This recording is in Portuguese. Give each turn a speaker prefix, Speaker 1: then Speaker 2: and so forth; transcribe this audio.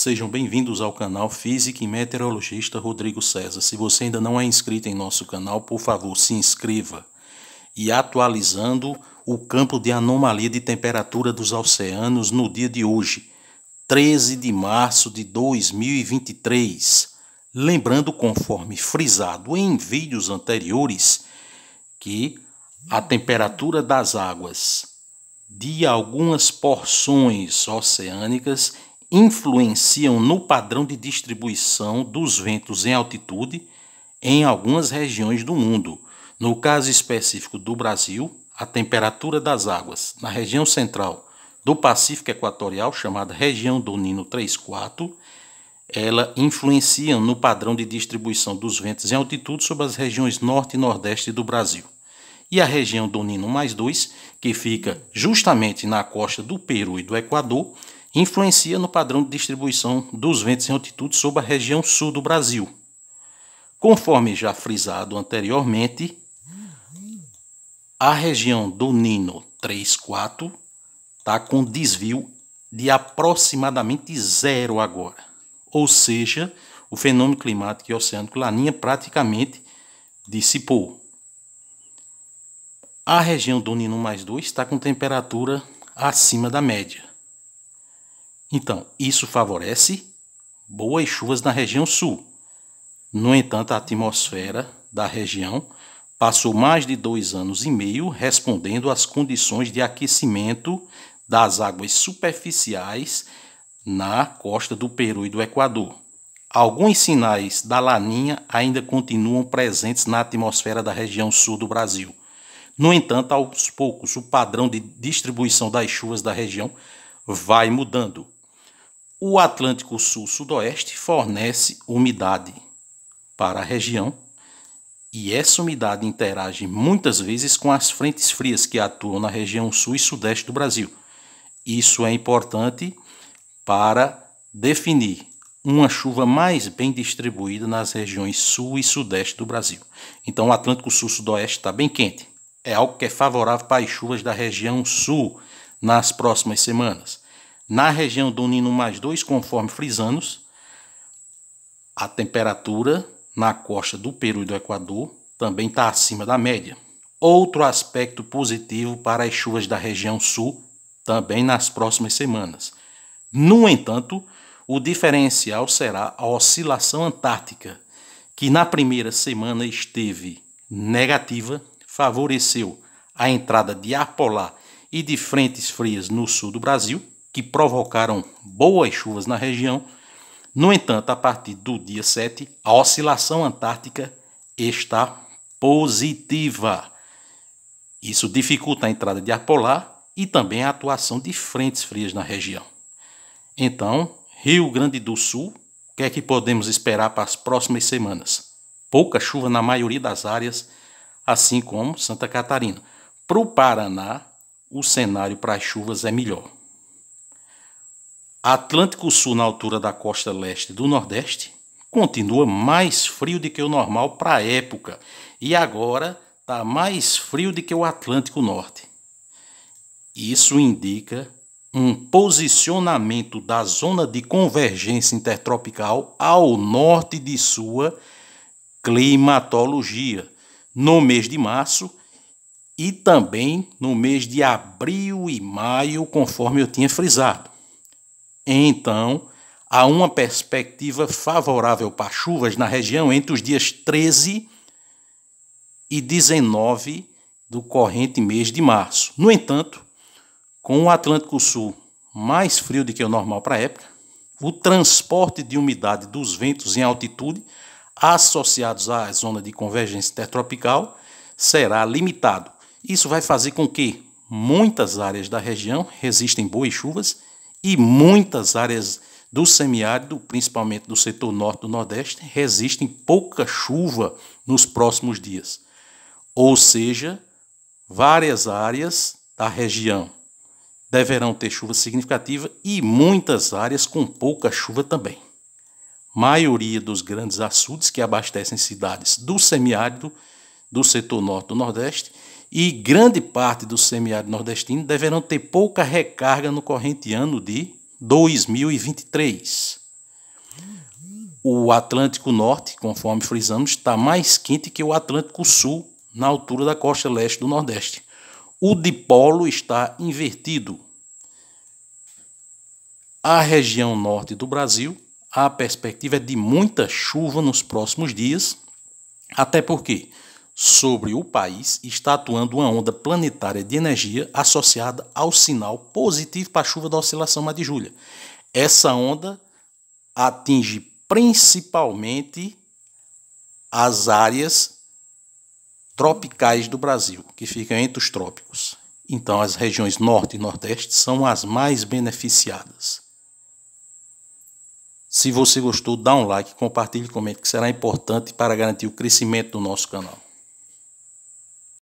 Speaker 1: Sejam bem-vindos ao canal Físico e Meteorologista Rodrigo César. Se você ainda não é inscrito em nosso canal, por favor, se inscreva. E atualizando o campo de anomalia de temperatura dos oceanos no dia de hoje, 13 de março de 2023. Lembrando, conforme frisado em vídeos anteriores, que a temperatura das águas de algumas porções oceânicas influenciam no padrão de distribuição dos ventos em altitude em algumas regiões do mundo. No caso específico do Brasil, a temperatura das águas na região central do Pacífico Equatorial, chamada região do Nino 34, ela influencia no padrão de distribuição dos ventos em altitude sobre as regiões norte e nordeste do Brasil. E a região do Nino mais 2, que fica justamente na costa do Peru e do Equador, influencia no padrão de distribuição dos ventos em altitude sobre a região sul do Brasil. Conforme já frisado anteriormente, a região do Nino 34 está com desvio de aproximadamente zero agora. Ou seja, o fenômeno climático e oceânico Laninha praticamente dissipou. A região do Nino mais 2 está com temperatura acima da média. Então, isso favorece boas chuvas na região sul. No entanto, a atmosfera da região passou mais de dois anos e meio respondendo às condições de aquecimento das águas superficiais na costa do Peru e do Equador. Alguns sinais da laninha ainda continuam presentes na atmosfera da região sul do Brasil. No entanto, aos poucos, o padrão de distribuição das chuvas da região vai mudando. O Atlântico Sul-Sudoeste fornece umidade para a região e essa umidade interage muitas vezes com as frentes frias que atuam na região sul e sudeste do Brasil. Isso é importante para definir uma chuva mais bem distribuída nas regiões sul e sudeste do Brasil. Então, o Atlântico Sul-Sudoeste está bem quente. É algo que é favorável para as chuvas da região sul nas próximas semanas na região do Nino mais 2, conforme frisamos, a temperatura na costa do Peru e do Equador também está acima da média. Outro aspecto positivo para as chuvas da região sul também nas próximas semanas. No entanto, o diferencial será a oscilação antártica, que na primeira semana esteve negativa, favoreceu a entrada de ar polar e de frentes frias no sul do Brasil, que provocaram boas chuvas na região. No entanto, a partir do dia 7, a oscilação antártica está positiva. Isso dificulta a entrada de ar polar e também a atuação de frentes frias na região. Então, Rio Grande do Sul, o que é que podemos esperar para as próximas semanas? Pouca chuva na maioria das áreas, assim como Santa Catarina. Para o Paraná, o cenário para as chuvas é melhor. Atlântico Sul, na altura da costa leste do Nordeste, continua mais frio do que o normal para a época e agora está mais frio do que o Atlântico Norte. Isso indica um posicionamento da zona de convergência intertropical ao norte de sua climatologia no mês de março e também no mês de abril e maio, conforme eu tinha frisado. Então, há uma perspectiva favorável para chuvas na região entre os dias 13 e 19 do corrente mês de março. No entanto, com o Atlântico Sul mais frio do que o normal para a época, o transporte de umidade dos ventos em altitude associados à zona de convergência intertropical será limitado. Isso vai fazer com que muitas áreas da região resistem boas chuvas e muitas áreas do semiárido, principalmente do setor norte do nordeste, resistem pouca chuva nos próximos dias. Ou seja, várias áreas da região deverão ter chuva significativa e muitas áreas com pouca chuva também. Maioria dos grandes açudes que abastecem cidades do semiárido do setor norte do Nordeste e grande parte do semiárido nordestino deverão ter pouca recarga no corrente ano de 2023. O Atlântico Norte, conforme frisamos, está mais quente que o Atlântico Sul na altura da costa leste do Nordeste. O dipolo está invertido. A região norte do Brasil, a perspectiva é de muita chuva nos próximos dias, até porque sobre o país está atuando uma onda planetária de energia associada ao sinal positivo para a chuva da oscilação Madjulha. Essa onda atinge principalmente as áreas tropicais do Brasil, que ficam entre os trópicos. Então, as regiões norte e nordeste são as mais beneficiadas. Se você gostou, dá um like, compartilhe, comente, que será importante para garantir o crescimento do nosso canal.